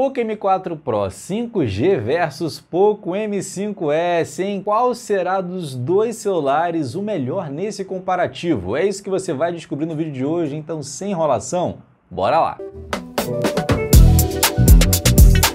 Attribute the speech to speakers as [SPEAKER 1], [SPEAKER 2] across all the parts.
[SPEAKER 1] Poco M4 Pro 5G versus Poco M5S, em Qual será dos dois celulares o melhor nesse comparativo? É isso que você vai descobrir no vídeo de hoje, então sem enrolação, bora lá!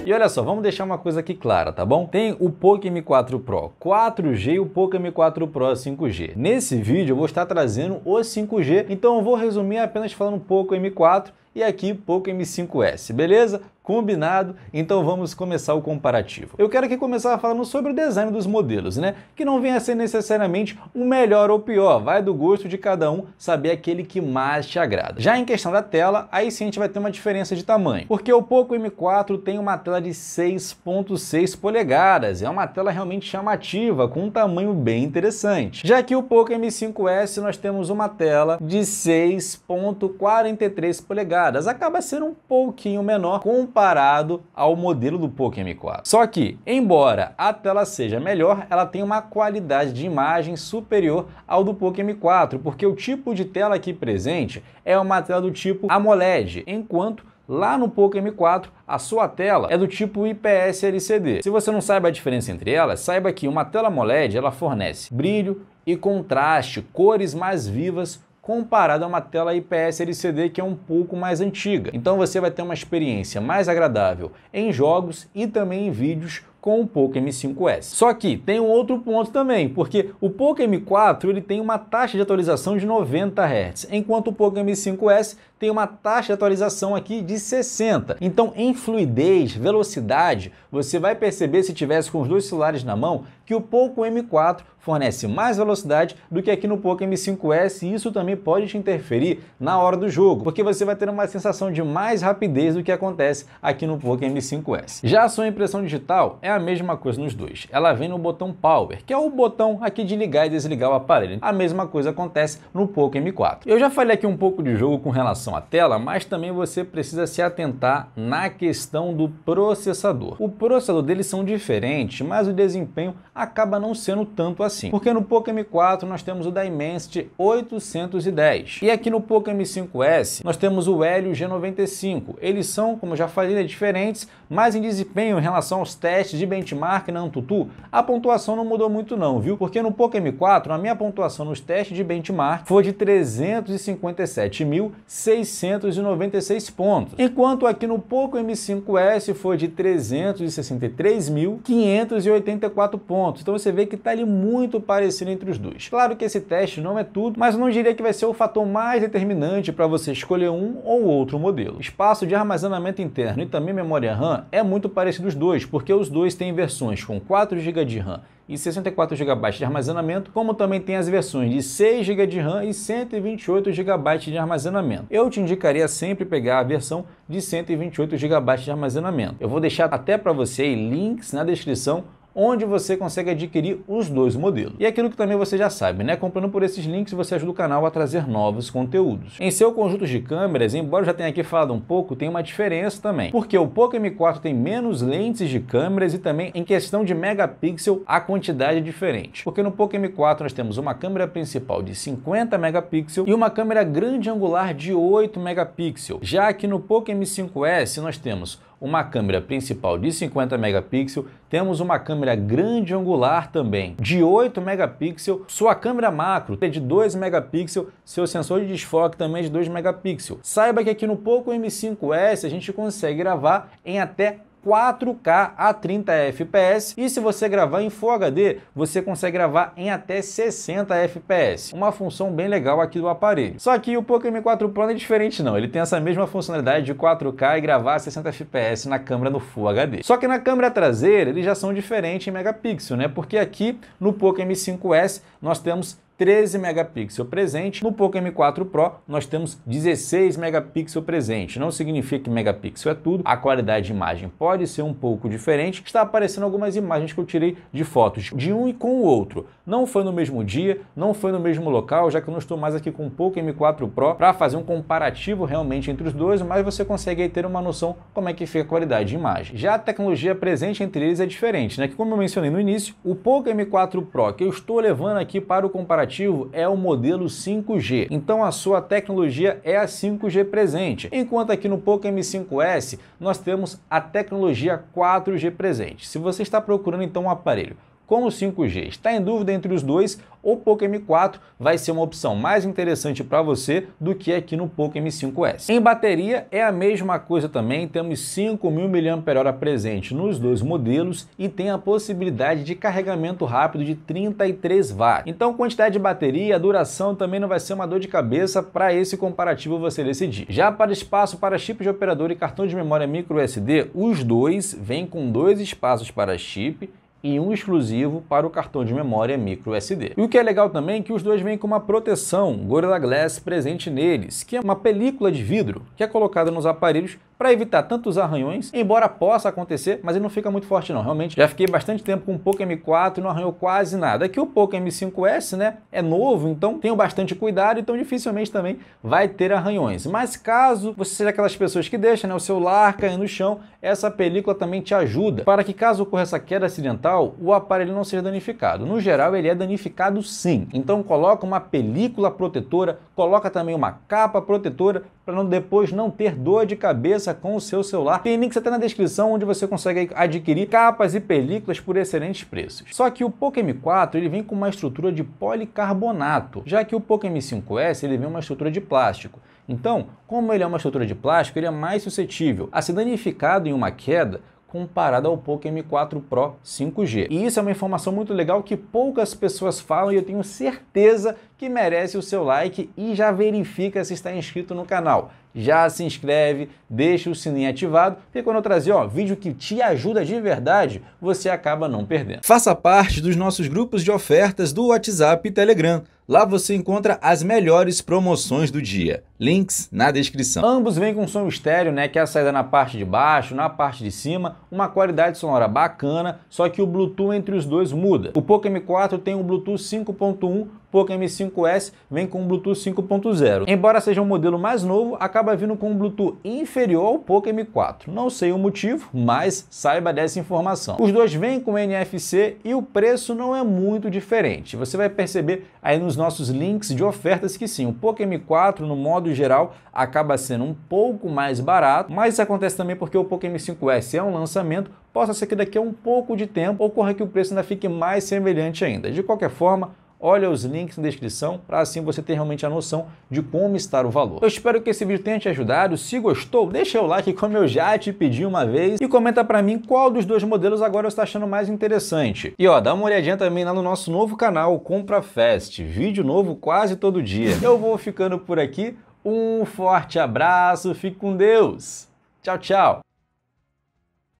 [SPEAKER 1] E olha só, vamos deixar uma coisa aqui clara, tá bom? Tem o Poco M4 Pro 4G e o Poco M4 Pro 5G. Nesse vídeo eu vou estar trazendo o 5G, então eu vou resumir apenas falando Poco M4 e aqui Poco M5S, beleza? Combinado? Então vamos começar o comparativo. Eu quero aqui começar falando sobre o design dos modelos, né? Que não vem a ser necessariamente o um melhor ou pior, vai do gosto de cada um saber aquele que mais te agrada. Já em questão da tela, aí sim a gente vai ter uma diferença de tamanho, porque o Poco M4 tem uma tela de 6.6 polegadas, é uma tela realmente chamativa, com um tamanho bem interessante. Já que o Poco M5S nós temos uma tela de 6.43 polegadas, acaba sendo um pouquinho menor com comparado ao modelo do Poco M4. Só que, embora a tela seja melhor, ela tem uma qualidade de imagem superior ao do Poco M4, porque o tipo de tela aqui presente é uma tela do tipo AMOLED, enquanto lá no Poco M4 a sua tela é do tipo IPS LCD. Se você não sabe a diferença entre elas, saiba que uma tela AMOLED ela fornece brilho e contraste, cores mais vivas comparado a uma tela IPS LCD que é um pouco mais antiga. Então você vai ter uma experiência mais agradável em jogos e também em vídeos com o Poco M5S. Só que tem um outro ponto também, porque o Poco M4 ele tem uma taxa de atualização de 90 Hz, enquanto o Poco M5S tem uma taxa de atualização aqui de 60. Então, em fluidez, velocidade, você vai perceber se tivesse com os dois celulares na mão que o Poco M4 fornece mais velocidade do que aqui no Poco M5S e isso também pode te interferir na hora do jogo, porque você vai ter uma sensação de mais rapidez do que acontece aqui no Poco M5S. Já a sua impressão digital é a a mesma coisa nos dois. Ela vem no botão Power, que é o botão aqui de ligar e desligar o aparelho. A mesma coisa acontece no Poco M4. Eu já falei aqui um pouco de jogo com relação à tela, mas também você precisa se atentar na questão do processador. O processador deles são diferentes, mas o desempenho acaba não sendo tanto assim. Porque no Poco M4 nós temos o Dimensity 810 e aqui no Poco M5S nós temos o Helio G95. Eles são, como já falei, né, diferentes, mas em desempenho em relação aos testes de benchmark na né, Antutu, a pontuação não mudou muito não, viu? Porque no Poco M4, a minha pontuação nos testes de benchmark foi de 357.696 pontos, enquanto aqui no Poco M5S foi de 363.584 pontos. Então você vê que está ali muito parecido entre os dois. Claro que esse teste não é tudo, mas não diria que vai ser o fator mais determinante para você escolher um ou outro modelo. Espaço de armazenamento interno e também memória RAM é muito parecido os dois, porque os dois Plus tem versões com 4 GB de RAM e 64 GB de armazenamento, como também tem as versões de 6 GB de RAM e 128 GB de armazenamento. Eu te indicaria sempre pegar a versão de 128 GB de armazenamento. Eu vou deixar até para você links na descrição onde você consegue adquirir os dois modelos. E é aquilo que também você já sabe, né? Comprando por esses links, você ajuda o canal a trazer novos conteúdos. Em seu conjunto de câmeras, embora eu já tenha aqui falado um pouco, tem uma diferença também, porque o Poco M4 tem menos lentes de câmeras e também em questão de megapixel a quantidade é diferente. Porque no Poco M4 nós temos uma câmera principal de 50 megapixels e uma câmera grande angular de 8 megapixels. Já que no Poco M5S nós temos uma câmera principal de 50 megapixels, temos uma câmera grande angular também de 8 megapixels, sua câmera macro é de 2 megapixels, seu sensor de desfoque também é de 2 megapixels. Saiba que aqui no Poco M5S a gente consegue gravar em até 4K a 30 FPS e se você gravar em Full HD, você consegue gravar em até 60 FPS. Uma função bem legal aqui do aparelho. Só que o Poco M4 Pro não é diferente não, ele tem essa mesma funcionalidade de 4K e gravar a 60 FPS na câmera no Full HD. Só que na câmera traseira eles já são diferentes em megapixel, né? Porque aqui no Poco M5S nós temos 13 megapixels presente. No Poco M4 Pro nós temos 16 megapixels presente. Não significa que megapixel é tudo. A qualidade de imagem pode ser um pouco diferente. Está aparecendo algumas imagens que eu tirei de fotos de um e com o outro. Não foi no mesmo dia, não foi no mesmo local, já que eu não estou mais aqui com o Poco M4 Pro para fazer um comparativo realmente entre os dois, mas você consegue ter uma noção como é que fica a qualidade de imagem. Já a tecnologia presente entre eles é diferente, né? Que como eu mencionei no início, o Poco M4 Pro que eu estou levando aqui para o comparativo aplicativo é o modelo 5G, então a sua tecnologia é a 5G presente, enquanto aqui no Poco M5S nós temos a tecnologia 4G presente. Se você está procurando então um aparelho com o 5G. Está em dúvida entre os dois? O Poco M4 vai ser uma opção mais interessante para você do que aqui no Poco M5S. Em bateria é a mesma coisa também, temos 5.000 mAh presente nos dois modelos e tem a possibilidade de carregamento rápido de 33 watts. Então quantidade de bateria, a duração também não vai ser uma dor de cabeça para esse comparativo você decidir. Já para espaço para chip de operador e cartão de memória micro SD, os dois vêm com dois espaços para chip e um exclusivo para o cartão de memória micro SD. E o que é legal também é que os dois vêm com uma proteção Gorilla Glass presente neles, que é uma película de vidro que é colocada nos aparelhos para evitar tantos arranhões, embora possa acontecer, mas ele não fica muito forte não, realmente. Já fiquei bastante tempo com o Poco M4 e não arranhou quase nada. Aqui é o Poco M5S, né, é novo, então tenho bastante cuidado, então dificilmente também vai ter arranhões. Mas caso você seja aquelas pessoas que deixam né, o celular caindo no chão, essa película também te ajuda, para que caso ocorra essa queda acidental, o aparelho não seja danificado. No geral, ele é danificado sim. Então coloca uma película protetora, coloca também uma capa protetora, para não depois não ter dor de cabeça cabeça com o seu celular. Tem links até na descrição onde você consegue adquirir capas e películas por excelentes preços. Só que o Poco M4 ele vem com uma estrutura de policarbonato, já que o Poco M5S ele vem uma estrutura de plástico. Então, como ele é uma estrutura de plástico, ele é mais suscetível a ser danificado em uma queda comparado ao Poco M4 Pro 5G. E isso é uma informação muito legal que poucas pessoas falam e eu tenho certeza que merece o seu like e já verifica se está inscrito no canal. Já se inscreve, deixa o sininho ativado, porque quando eu trazer ó, vídeo que te ajuda de verdade, você acaba não perdendo. Faça parte dos nossos grupos de ofertas do WhatsApp e Telegram. Lá você encontra as melhores promoções do dia. Links na descrição. Ambos vêm com som estéreo, né, que é a saída na parte de baixo, na parte de cima, uma qualidade sonora bacana, só que o Bluetooth entre os dois muda. O Poco M4 tem um Bluetooth 5.1 Poco M5S vem com Bluetooth 5.0. Embora seja um modelo mais novo, acaba vindo com um Bluetooth inferior ao Poco M4. Não sei o motivo, mas saiba dessa informação. Os dois vêm com NFC e o preço não é muito diferente. Você vai perceber aí nos nossos links de ofertas que sim, o Poco M4 no modo geral acaba sendo um pouco mais barato, mas isso acontece também porque o Poco M5S é um lançamento, possa ser que daqui a um pouco de tempo ocorra que o preço ainda fique mais semelhante ainda. De qualquer forma, Olha os links na descrição para assim você ter realmente a noção de como está o valor. Eu espero que esse vídeo tenha te ajudado. Se gostou, deixa o like como eu já te pedi uma vez e comenta para mim qual dos dois modelos agora você está achando mais interessante. E ó, dá uma olhadinha também lá no nosso novo canal Compra Fest, vídeo novo quase todo dia. Eu vou ficando por aqui. Um forte abraço, fique com Deus. Tchau, tchau.